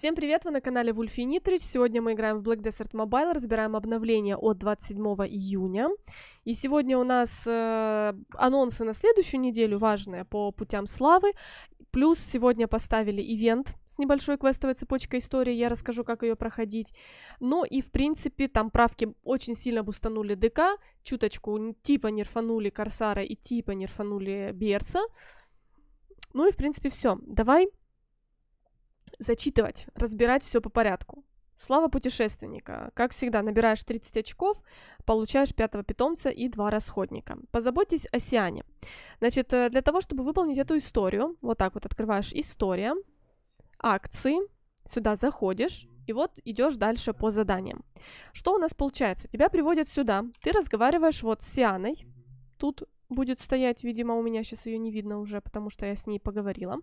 Всем привет, вы на канале Вульфи Нитрич. Сегодня мы играем в Black Desert Mobile, разбираем обновление от 27 июня. И сегодня у нас э, анонсы на следующую неделю, важные, по путям славы. Плюс сегодня поставили ивент с небольшой квестовой цепочкой истории, я расскажу, как ее проходить. Ну и, в принципе, там правки очень сильно бустанули ДК, чуточку типа нерфанули Корсара и типа нерфанули Берса. Ну и, в принципе, все. Давай зачитывать, разбирать все по порядку. Слава путешественника. Как всегда, набираешь 30 очков, получаешь пятого питомца и два расходника. Позаботьтесь о Сиане. Значит, э, для того, чтобы выполнить эту историю, вот так вот открываешь «История», «Акции», сюда заходишь, и вот идешь дальше по заданиям. Что у нас получается? Тебя приводят сюда, ты разговариваешь вот с Сианой, тут будет стоять, видимо, у меня сейчас ее не видно уже, потому что я с ней поговорила.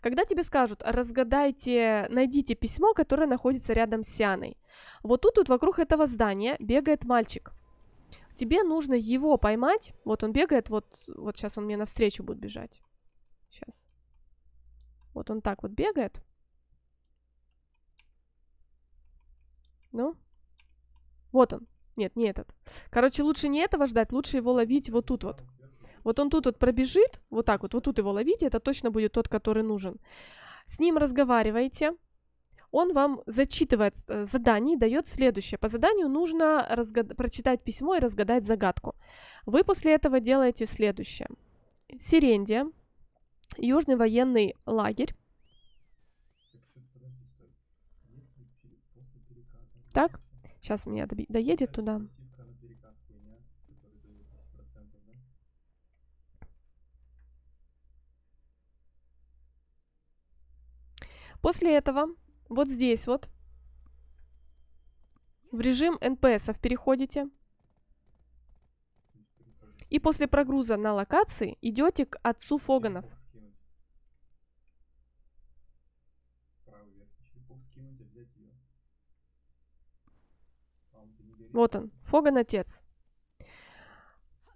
Когда тебе скажут, разгадайте, найдите письмо, которое находится рядом с Сианой. Вот тут вот вокруг этого здания бегает мальчик. Тебе нужно его поймать. Вот он бегает, вот, вот сейчас он мне навстречу будет бежать. Сейчас. Вот он так вот бегает. Ну? Вот он. Нет, не этот. Короче, лучше не этого ждать, лучше его ловить вот тут вот. Вот он тут вот пробежит, вот так вот, вот тут его ловите, это точно будет тот, который нужен. С ним разговариваете, он вам зачитывает э, задание и дает следующее. По заданию нужно разгад... прочитать письмо и разгадать загадку. Вы после этого делаете следующее. Сирендия, Южный военный лагерь. Так, сейчас меня доедет туда. После этого вот здесь вот в режим NPS переходите. И после прогруза на локации идете к отцу Фоганов. Вот он, Фоган отец.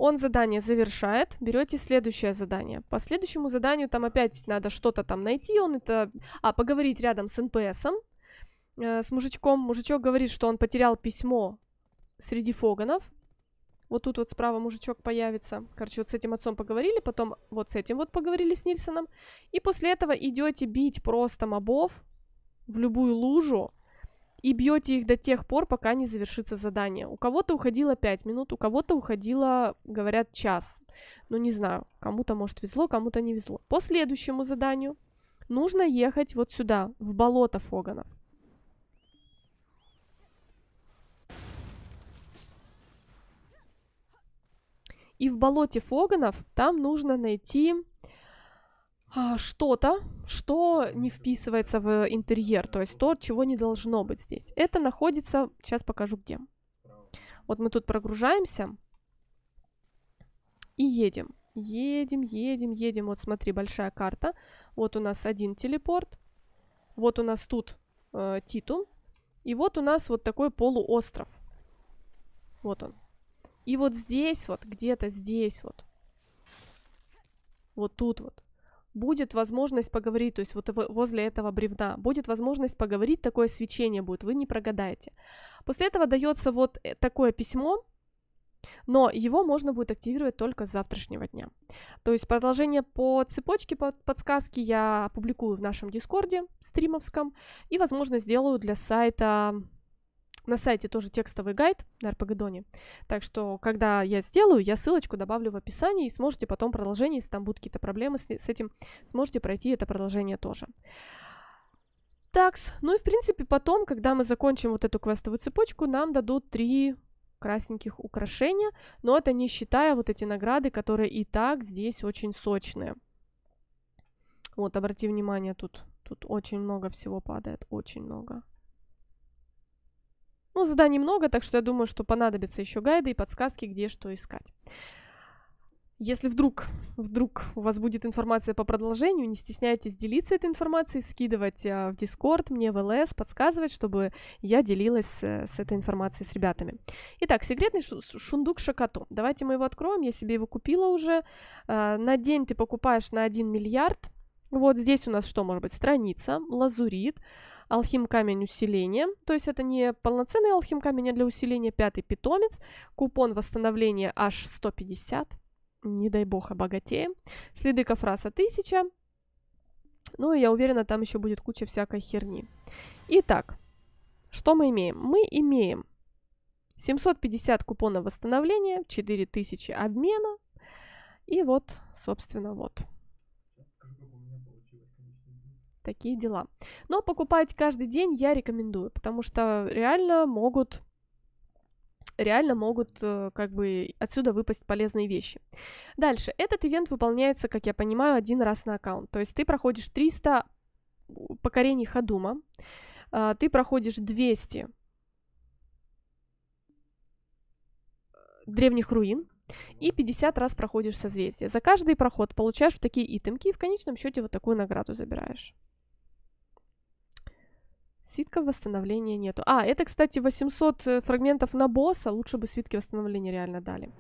Он задание завершает, берете следующее задание. По следующему заданию там опять надо что-то там найти, он это... А, поговорить рядом с НПСом, э, с мужичком. Мужичок говорит, что он потерял письмо среди фоганов. Вот тут вот справа мужичок появится. Короче, вот с этим отцом поговорили, потом вот с этим вот поговорили с Нильсоном. И после этого идете бить просто мобов в любую лужу, и бьете их до тех пор, пока не завершится задание. У кого-то уходило 5 минут, у кого-то уходило, говорят, час. Ну, не знаю, кому-то, может, везло, кому-то не везло. По следующему заданию нужно ехать вот сюда, в болото Фоганов. И в болоте Фоганов там нужно найти а, что-то, что не вписывается в интерьер, то есть то, чего не должно быть здесь. Это находится, сейчас покажу где. Вот мы тут прогружаемся и едем. Едем, едем, едем. Вот смотри, большая карта. Вот у нас один телепорт. Вот у нас тут э, Титум. И вот у нас вот такой полуостров. Вот он. И вот здесь вот, где-то здесь вот. Вот тут вот будет возможность поговорить, то есть вот возле этого бревна, будет возможность поговорить, такое свечение будет, вы не прогадаете. После этого дается вот э, такое письмо, но его можно будет активировать только с завтрашнего дня. То есть продолжение по цепочке подсказки я публикую в нашем дискорде стримовском и, возможно, сделаю для сайта на сайте тоже текстовый гайд на Арпагедоне. Так что, когда я сделаю, я ссылочку добавлю в описании, и сможете потом продолжение, если там будут какие-то проблемы с, с этим, сможете пройти это продолжение тоже. Такс. Ну и, в принципе, потом, когда мы закончим вот эту квестовую цепочку, нам дадут три красненьких украшения, но это не считая вот эти награды, которые и так здесь очень сочные. Вот, обрати внимание, тут, тут очень много всего падает, очень много. Ну, заданий много, так что я думаю, что понадобятся еще гайды и подсказки, где что искать. Если вдруг, вдруг у вас будет информация по продолжению, не стесняйтесь делиться этой информацией, скидывать э, в Discord, мне в ЛС, подсказывать, чтобы я делилась с, с этой информацией с ребятами. Итак, секретный шундук Шакато. Давайте мы его откроем, я себе его купила уже. Э, на день ты покупаешь на 1 миллиард. Вот здесь у нас что может быть? Страница, лазурит, алхим-камень усиления, то есть это не полноценный алхим-камень, а для усиления пятый питомец, купон восстановления аж 150, не дай бог обогатеем, следы кафраса 1000, ну и я уверена, там еще будет куча всякой херни. Итак, что мы имеем? Мы имеем 750 купонов восстановления, 4000 обмена, и вот, собственно, вот. Такие дела. Но покупать каждый день я рекомендую, потому что реально могут реально могут э, как бы отсюда выпасть полезные вещи. Дальше. Этот ивент выполняется, как я понимаю, один раз на аккаунт. То есть ты проходишь 300 покорений хадума, а, ты проходишь 200 древних руин, и 50 раз проходишь созвездие. За каждый проход получаешь вот такие итемки и в конечном счете вот такую награду забираешь. Свитка восстановления нету. А, это, кстати, 800 э, фрагментов на босса. Лучше бы свитки восстановления реально дали.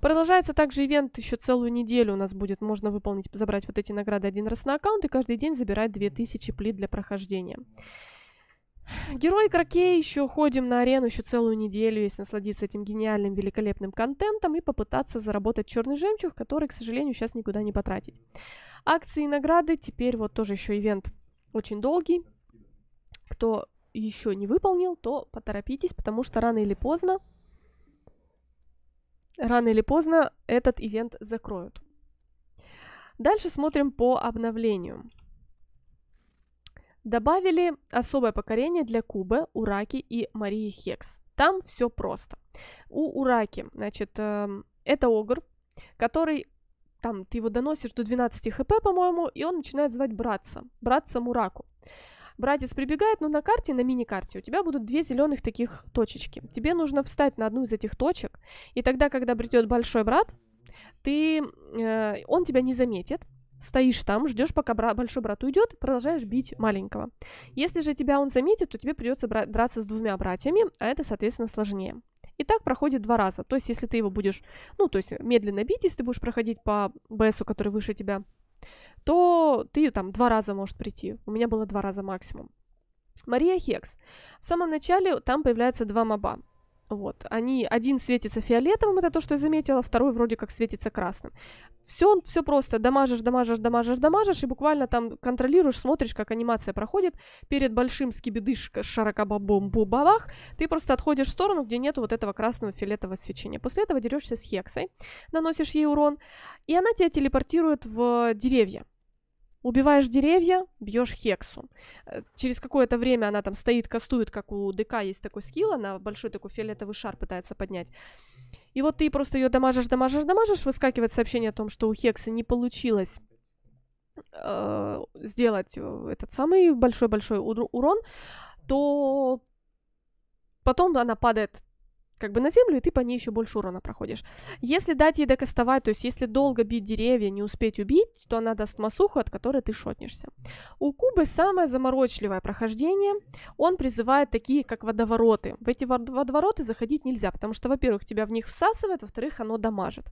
Продолжается также ивент. Еще целую неделю у нас будет. Можно выполнить, забрать вот эти награды один раз на аккаунт. И каждый день забирать 2000 плит для прохождения. герои Крокей еще ходим на арену еще целую неделю, если насладиться этим гениальным, великолепным контентом и попытаться заработать черный жемчуг, который, к сожалению, сейчас никуда не потратить. Акции и награды, теперь вот тоже еще ивент очень долгий, кто еще не выполнил, то поторопитесь, потому что рано или поздно, рано или поздно этот ивент закроют. Дальше смотрим по обновлению. Добавили особое покорение для Кубы, Ураки и Марии Хекс. Там все просто. У Ураки, значит, эм, это Огр, который там ты его доносишь до 12 хп, по-моему, и он начинает звать братца, братца Мураку. Братец прибегает, но ну, на карте, на мини-карте у тебя будут две зеленых таких точечки. Тебе нужно встать на одну из этих точек, и тогда, когда придет большой брат, ты, э, он тебя не заметит, стоишь там, ждешь, пока бра большой брат уйдет, продолжаешь бить маленького. Если же тебя он заметит, то тебе придется драться с двумя братьями, а это, соответственно, сложнее. И так проходит два раза. То есть, если ты его будешь, ну, то есть медленно бить, если ты будешь проходить по БСу, который выше тебя, то ты там два раза может прийти. У меня было два раза максимум. Мария Хекс. В самом начале там появляется два моба. Вот. Они, один светится фиолетовым, это то, что я заметила, второй вроде как светится красным. Все, все просто. Дамажишь, дамажишь, дамажишь, дамажишь, и буквально там контролируешь, смотришь, как анимация проходит. Перед большим скибидыш широкобабом бубабах ты просто отходишь в сторону, где нету вот этого красного фиолетового свечения. После этого дерешься с Хексой, наносишь ей урон, и она тебя телепортирует в деревья. Убиваешь деревья, бьешь хексу. Э, через какое-то время она там стоит, кастует, как у ДК есть такой скилл, она большой такой фиолетовый шар пытается поднять. И вот ты просто ее дамажишь, дамажишь, дамажишь, выскакивает сообщение о том, что у хексы не получилось э, сделать э, этот самый большой-большой урон, то потом она падает как бы на землю, и ты по ней еще больше урона проходишь. Если дать ей докастовать, то есть если долго бить деревья, не успеть убить, то она даст массуху, от которой ты шотнешься. У Кубы самое заморочливое прохождение. Он призывает такие, как водовороты. В эти водовороты заходить нельзя, потому что, во-первых, тебя в них всасывает, во-вторых, оно дамажит.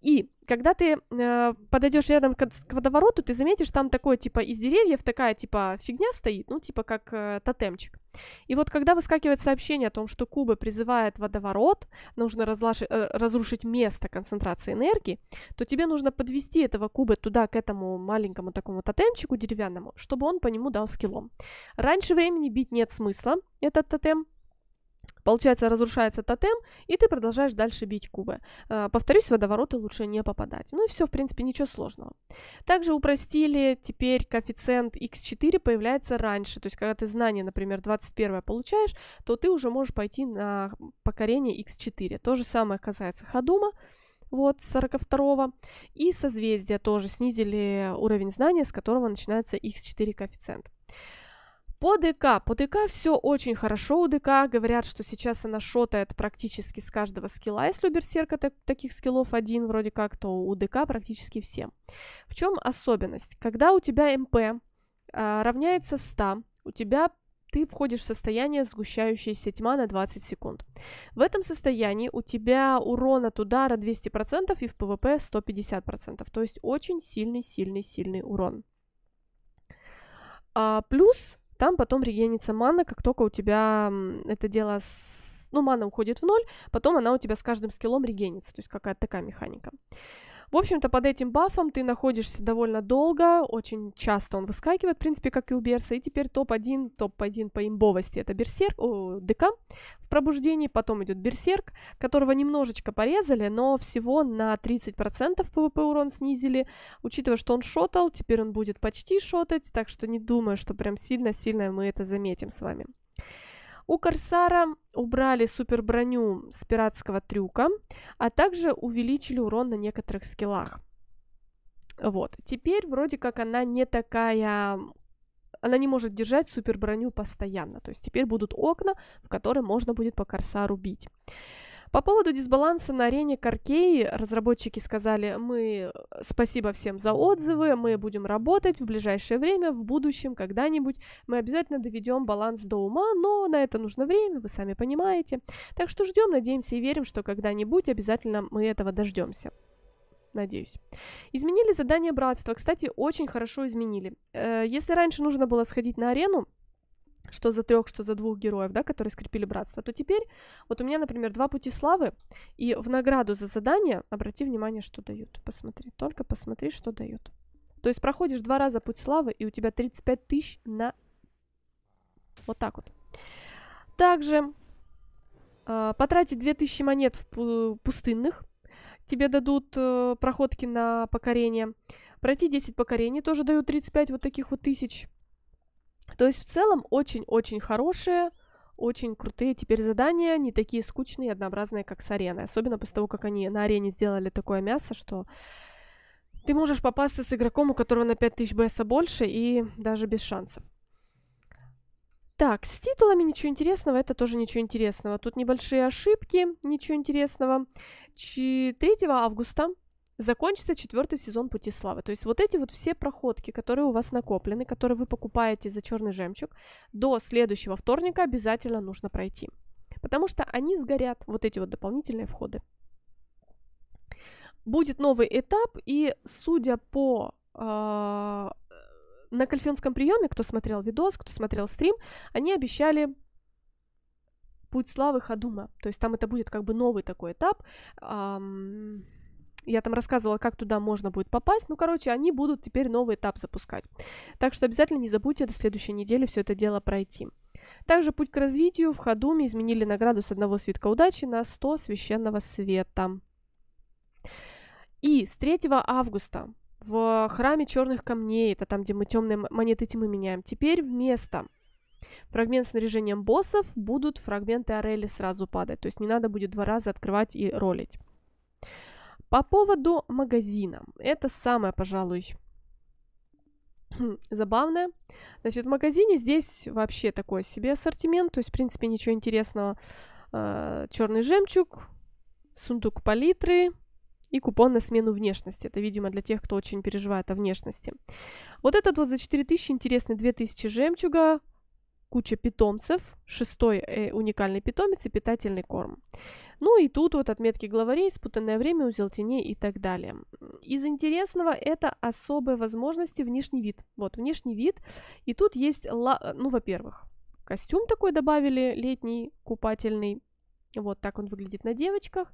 И когда ты э, подойдешь рядом к, водовороту, ты заметишь, там такое, типа, из деревьев такая, типа, фигня стоит, ну, типа, как э, тотемчик. И вот когда выскакивает сообщение о том, что Куба призывает водоворот, нужно разлаш... э, разрушить место концентрации энергии, то тебе нужно подвести этого Куба туда, к этому маленькому такому тотемчику деревянному, чтобы он по нему дал скиллом. Раньше времени бить нет смысла, этот тотем, Получается, разрушается тотем, и ты продолжаешь дальше бить кубы. Э, повторюсь, в водовороты лучше не попадать. Ну и все, в принципе, ничего сложного. Также упростили, теперь коэффициент x4 появляется раньше. То есть, когда ты знание, например, 21 получаешь, то ты уже можешь пойти на покорение x4. То же самое касается ходума вот, 42-го. И созвездия тоже снизили уровень знания, с которого начинается x4 коэффициент. По ДК. По ДК все очень хорошо у ДК. Говорят, что сейчас она шотает практически с каждого скилла. Если у Берсерка так, таких скиллов один вроде как, то у ДК практически всем. В чем особенность? Когда у тебя МП а, равняется 100, у тебя ты входишь в состояние сгущающаяся тьма на 20 секунд. В этом состоянии у тебя урон от удара 200% и в ПВП 150%, то есть очень сильный-сильный-сильный урон. А, плюс там потом регенится мана, как только у тебя это дело с... Ну, мана уходит в ноль, потом она у тебя с каждым скиллом регенится. То есть какая-то такая механика. В общем-то, под этим бафом ты находишься довольно долго, очень часто он выскакивает, в принципе, как и у Берса, и теперь топ-1, топ-1 по имбовости это Берсерк, о, ДК в пробуждении, потом идет Берсерк, которого немножечко порезали, но всего на 30% ПВП урон снизили, учитывая, что он шотал, теперь он будет почти шотать, так что не думаю, что прям сильно-сильно мы это заметим с вами. У Корсара убрали суперброню с пиратского трюка, а также увеличили урон на некоторых скиллах. Вот, теперь вроде как она не такая... Она не может держать суперброню постоянно. То есть теперь будут окна, в которые можно будет по Корсару бить. По поводу дисбаланса на арене Каркеи разработчики сказали, мы э, спасибо всем за отзывы, мы будем работать в ближайшее время, в будущем, когда-нибудь. Мы обязательно доведем баланс до ума, но на это нужно время, вы сами понимаете. Так что ждем, надеемся и верим, что когда-нибудь обязательно мы этого дождемся надеюсь. Изменили задание братства. Кстати, очень хорошо изменили. Э, если раньше нужно было сходить на арену, что за трех, что за двух героев, да, которые скрепили братство, то теперь вот у меня, например, два пути славы, и в награду за задание, обрати внимание, что дают. Посмотри, только посмотри, что дают. То есть проходишь два раза путь славы, и у тебя 35 тысяч на... Вот так вот. Также э, потратить 2000 монет в пустынных. Тебе дадут э, проходки на покорение. Пройти 10 покорений, тоже дают 35 вот таких вот тысяч. То есть в целом очень-очень хорошие, очень крутые теперь задания, не такие скучные и однообразные, как с ареной Особенно после того, как они на арене сделали такое мясо, что ты можешь попасться с игроком, у которого на 5000 бса больше и даже без шансов. Так, с титулами ничего интересного, это тоже ничего интересного. Тут небольшие ошибки, ничего интересного. 3 августа закончится четвертый сезон Пути Славы. То есть вот эти вот все проходки, которые у вас накоплены, которые вы покупаете за черный жемчуг, до следующего вторника обязательно нужно пройти. Потому что они сгорят, вот эти вот дополнительные входы. Будет новый этап, и судя по э, на кальфионском приеме, кто смотрел видос, кто смотрел стрим, они обещали путь славы Хадума. То есть там это будет как бы новый такой этап. Эм, я там рассказывала, как туда можно будет попасть. Ну, короче, они будут теперь новый этап запускать. Так что обязательно не забудьте до следующей недели все это дело пройти. Также путь к развитию в Хадуме изменили награду с одного свитка удачи на 100 священного света. И с 3 августа в храме черных камней, это там, где мы темные монеты тьмы меняем, теперь вместо фрагмент с наряжением боссов будут фрагменты Орели сразу падать. То есть не надо будет два раза открывать и ролить. По поводу магазина. Это самое, пожалуй, забавное. Значит, в магазине здесь вообще такой себе ассортимент, то есть, в принципе, ничего интересного. Э черный жемчуг, сундук палитры и купон на смену внешности. Это, видимо, для тех, кто очень переживает о внешности. Вот этот вот за 4000, интересный 2000 жемчуга, куча питомцев, шестой э, уникальный питомец и питательный корм. Ну и тут вот отметки главарей, спутанное время, узел теней и так далее. Из интересного это особые возможности внешний вид. Вот, внешний вид. И тут есть, ла... ну, во-первых, костюм такой добавили, летний, купательный. Вот так он выглядит на девочках.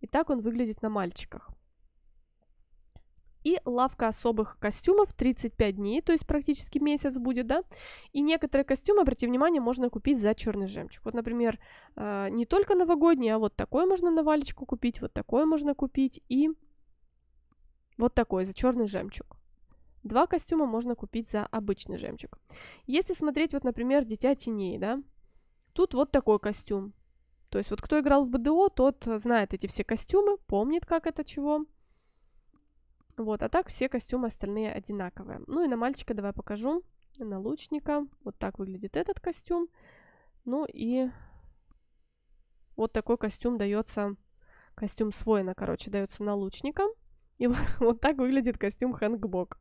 И так он выглядит на мальчиках и лавка особых костюмов 35 дней, то есть практически месяц будет, да, и некоторые костюмы, обратите внимание, можно купить за черный жемчуг. Вот, например, а, не только новогодний, а вот такой можно на валечку купить, вот такой можно купить и вот такой за черный жемчуг. Два костюма можно купить за обычный жемчуг. Если смотреть, вот, например, «Дитя теней», да, тут вот такой костюм. То есть вот кто играл в БДО, тот знает эти все костюмы, помнит, как это чего. Вот, а так все костюмы остальные одинаковые. Ну и на мальчика давай покажу. На лучника. Вот так выглядит этот костюм. Ну и вот такой костюм дается, костюм Своина, короче, дается на лучника. И вот, вот так выглядит костюм Хэнкбок.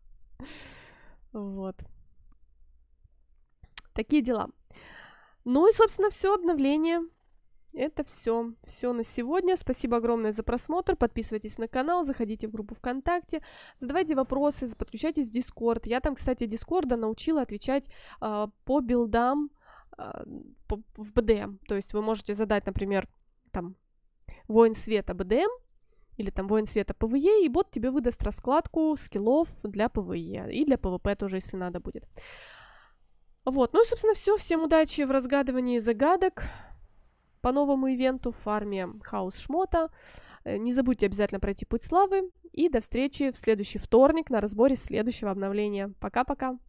Вот. Такие дела. Ну и, собственно, все обновление. Это все. Все на сегодня. Спасибо огромное за просмотр. Подписывайтесь на канал, заходите в группу ВКонтакте, задавайте вопросы, подключайтесь в Дискорд. Я там, кстати, Дискорда научила отвечать э, по билдам э, по, в БДМ. То есть вы можете задать, например, там, воин света БДМ, или там воин света ПВЕ, и бот тебе выдаст раскладку скиллов для ПВЕ и для ПВП тоже, если надо будет. Вот, ну и, собственно, все. Всем удачи в разгадывании загадок по новому ивенту в фарме Хаус Шмота. Э, не забудьте обязательно пройти Путь Славы. И до встречи в следующий вторник на разборе следующего обновления. Пока-пока!